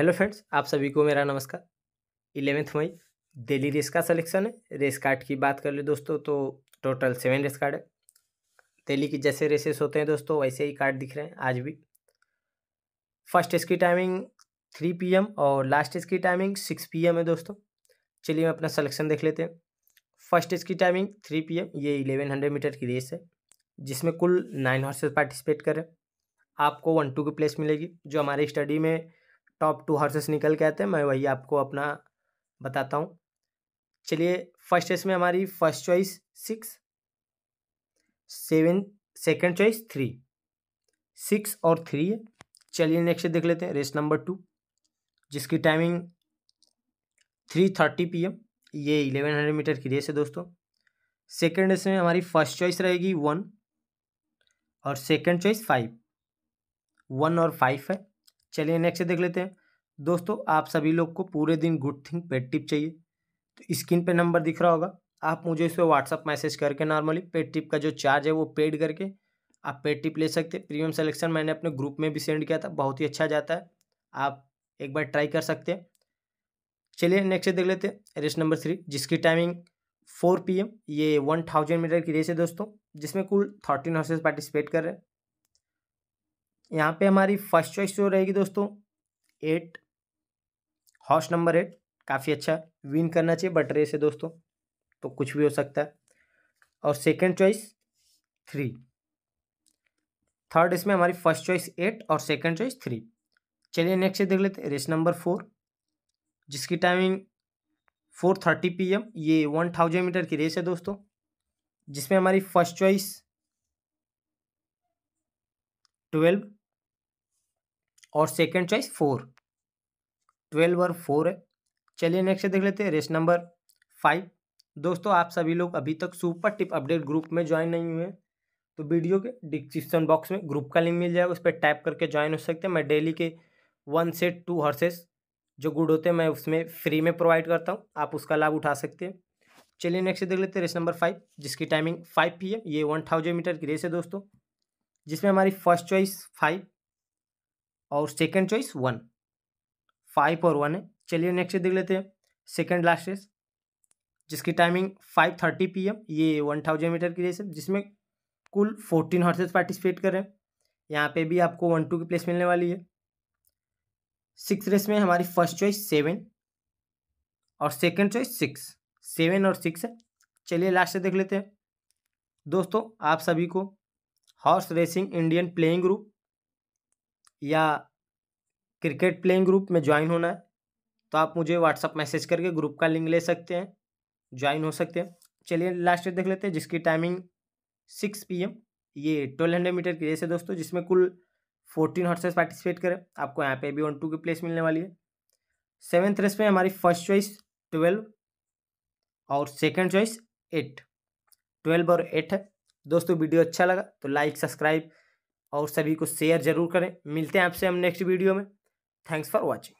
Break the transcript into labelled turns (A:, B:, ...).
A: hello friends आप सभी को मेरा नमस्कार इलेवेंथ मई दिल्ली रेस का सलेक्शन है रेस कार्ड की बात कर ले दोस्तों तो टोटल सेवन रेस कार्ड है दिल्ली की जैसे रेसेस होते हैं दोस्तों वैसे ही कार्ड दिख रहे हैं आज भी फर्स्ट इसकी टाइमिंग थ्री पीएम और लास्ट इसकी टाइमिंग सिक्स पीएम है दोस्तों चलिए हम अपना सलेक्शन देख लेते हैं फर्स्ट इसकी टाइमिंग थ्री पी ये इलेवन हंड्रेड मीटर की रेस है जिसमें कुल नाइन हॉर्सेज पार्टिसिपेट करें आपको वन टू की प्लेस मिलेगी जो हमारे स्टडी में टॉप टू हॉर्सेस निकल के आते हैं मैं वही आपको अपना बताता हूँ चलिए फर्स्ट रेस में हमारी first choice six seven second choice three six और थ्री है चलिए नेक्स्ट देख लेते हैं रेस नंबर टू जिसकी timing three thirty P M ये इलेवन हंड्रेड मीटर की रेस है दोस्तों सेकेंड रेस में हमारी फर्स्ट चॉइस रहेगी वन और सेकेंड चॉइस फाइव वन और फाइव है चलिए नेक्स्ट देख लेते हैं दोस्तों आप सभी लोग को पूरे दिन गुड थिंग पेड टिप चाहिए तो स्क्रीन पे नंबर दिख रहा होगा आप मुझे इस पर व्हाट्सअप मैसेज करके नॉर्मली पेड टिप का जो चार्ज है वो पेड करके आप पेड टिप ले सकते प्रीमियम सेलेक्शन मैंने अपने ग्रुप में भी सेंड किया था बहुत ही अच्छा जाता है आप एक बार ट्राई कर सकते हैं चलिए नेक्स्ट देख लेते हैं रेस नंबर थ्री जिसकी टाइमिंग फोर पी एम ये वन थाउजेंड मीटर की रेस है दोस्तों जिसमें कुल थर्टीन हॉर्सेज पार्टिसिपेट कर रहे हैं यहाँ पे हमारी फर्स्ट चॉइस जो रहेगी दोस्तों एट हॉर्स नंबर एट काफ़ी अच्छा विन करना चाहिए बट रेस है दोस्तों तो कुछ भी हो सकता है और सेकंड चॉइस थ्री थर्ड इसमें हमारी फर्स्ट चॉइस एट और सेकंड चॉइस थ्री चलिए नेक्स्ट देख लेते हैं रेस नंबर फोर जिसकी timing four thirty P M ये वन थाउजेंड मीटर की रेस है दोस्तों जिसमें हमारी फर्स्ट चॉइस ट्वेल्व और सेकेंड चॉइस फोर ट्वेल्व और फोर है चलिए नेक्स्ट देख लेते हैं रेस नंबर फाइव दोस्तों आप सभी लोग अभी तक सुपर टिप अपडेट ग्रुप में ज्वाइन नहीं हुए तो वीडियो के डिस्क्रिप्शन बॉक्स में ग्रुप का लिंक मिल जाएगा उस पर टाइप करके ज्वाइन हो सकते हैं मैं डेली के वन से टू हर्सेस जो गुड होते हैं मैं उसमें फ्री में प्रोवाइड करता हूँ आप उसका लाभ उठा सकते हैं चलिए नेक्स्ट देख लेते हैं रेस नंबर फाइव जिसकी टाइमिंग फाइव पी एम ये वन थाउजेंड मीटर की रेस है दोस्तों जिसमें हमारी फर्स्ट चॉइस फाइव और सेकेंड चॉइस वन फाइव और वन है चलिए नेक्स्ट देख लेते हैं सेकेंड लास्ट रेस जिसकी timing five thirty P M ये वन थाउजेंड मीटर की रेस है जिसमें कुल फोर्टीन हॉर्सेस पार्टिसिपेट कर रहे हैं यहाँ पे भी आपको वन टू की प्लेस मिलने वाली है सिक्स रेस में हमारी फर्स्ट चॉइस सेवन और सेकेंड चॉइस सिक्स सेवन और सिक्स है चलिए लास्ट से देख लेते हैं दोस्तों आप सभी को horse racing Indian playing group या क्रिकेट प्लेइंग ग्रुप में ज्वाइन होना है तो आप मुझे व्हाट्सअप मैसेज करके ग्रुप का लिंक ले सकते हैं ज्वाइन हो सकते हैं चलिए लास्ट देख लेते हैं जिसकी टाइमिंग सिक्स पी एम ये ट्वेल्व हंड्रेड मीटर की रेस है दोस्तों जिसमें कुल फोर्टीन हॉर्सेस पार्टिसिपेट करें आपको यहाँ पे भी वन टू की प्लेस मिलने वाली है सेवेंथ रेस में हमारी फर्स्ट चॉइस ट्वेल्व और सेकेंड चॉइस एट ट्वेल्व और एट है दोस्तों वीडियो अच्छा लगा तो लाइक सब्सक्राइब और सभी को शेयर जरूर करें मिलते हैं आपसे हम नेक्स्ट वीडियो में थैंक्स फॉर वॉचिंग